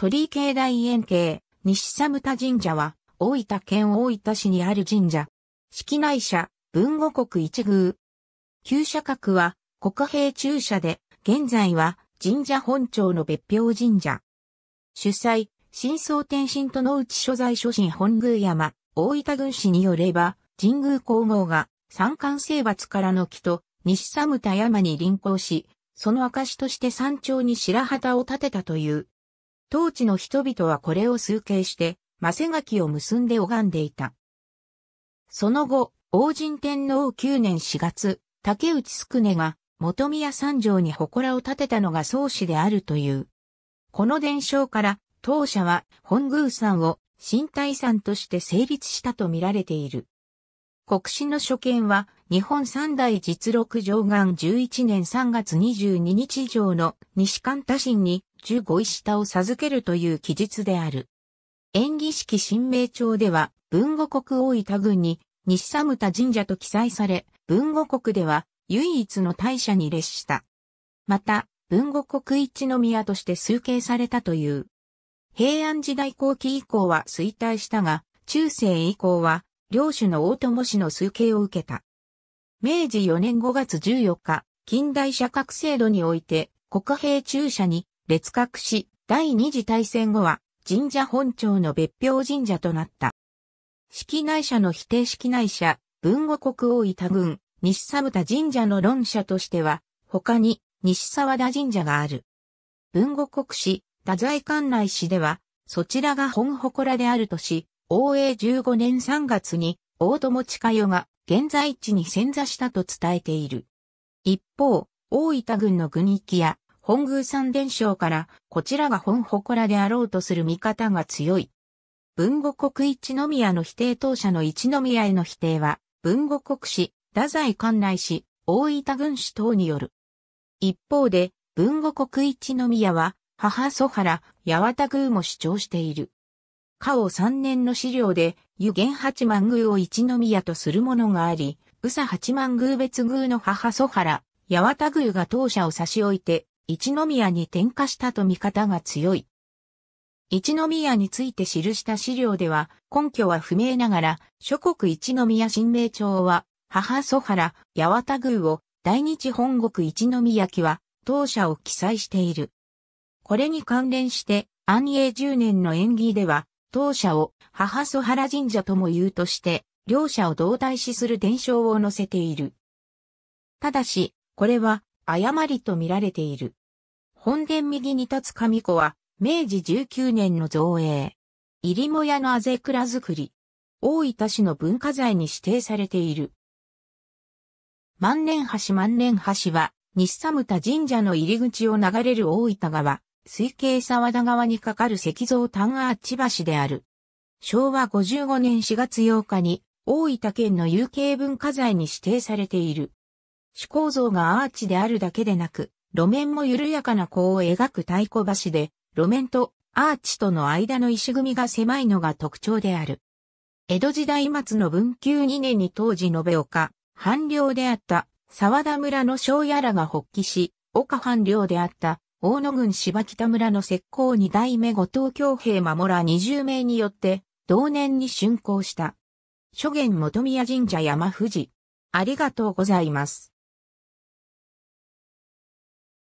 鳥居境内円形、西寒田神社は、大分県大分市にある神社。式内社、文後国一宮。旧社格は、国兵中社で、現在は、神社本庁の別表神社。主催、新宗天神との内所在所神本宮山、大分郡市によれば、神宮皇后が、三冠征伐からの木と、西寒田山に臨行し、その証として山頂に白旗を立てたという当地の人々はこれを崇敬して、マセガキを結んで拝んでいた。その後、王神天皇9年4月、竹内宿根が元宮三条に祠を建てたのが宗師であるという。この伝承から、当社は本宮山を新体山として成立したと見られている。国史の所見は、日本三大実録上岸11年3月22日上の西関多神に十五位下を授けるという記述である。演技式神明帳では、文後国大分郡に西寒田神社と記載され、文後国では唯一の大社に列した。また、文後国一の宮として推計されたという。平安時代後期以降は衰退したが、中世以降は、領主の大友氏の推計を受けた。明治4年5月14日、近代社格制度において、国兵中社に列格し、第二次大戦後は神社本庁の別表神社となった。式内社の否定式内社、文後国王田郡、西沢田神社の論者としては、他に西沢田神社がある。文後国史、太宰館内市では、そちらが本祠であるとし、応永15年3月に、大友近代が現在地に潜座したと伝えている。一方、大分郡の郡域や本宮三伝承から、こちらが本祠であろうとする見方が強い。文後国一宮の否定当社の一宮への否定は、文後国史、太宰官内史、大分軍史等による。一方で、文後国一宮は、母祖原、八幡宮も主張している。過王3年の資料で、湯元八幡宮を一宮とするものがあり、宇佐八幡宮別宮の母祖原、八幡宮が当社を差し置いて、一宮に転嫁したと見方が強い。一宮について記した資料では根拠は不明ながら諸国一宮神明町は母祖原八幡宮を大日本国一宮家は当社を記載している。これに関連して安永10年の縁起では当社を母祖原神社とも言うとして両者を同体視する伝承を載せている。ただし、これは誤りと見られている。本殿右に立つ神子は、明治19年の造営。入母屋のあぜくら作り。大分市の文化財に指定されている。万年橋万年橋は、西寒田神社の入り口を流れる大分川、水系沢田川に架かる石像丹アーチ橋である。昭和55年4月8日に、大分県の有形文化財に指定されている。主構造がアーチであるだけでなく、路面も緩やかな弧を描く太鼓橋で、路面とアーチとの間の石組みが狭いのが特徴である。江戸時代末の文久2年に当時延岡、藩領であった沢田村の庄屋らが発起し、岡藩領であった大野郡芝北村の石膏二代目後藤京兵守ら二十名によって、同年に竣工した。諸元元宮神社山富士。ありがとうございます。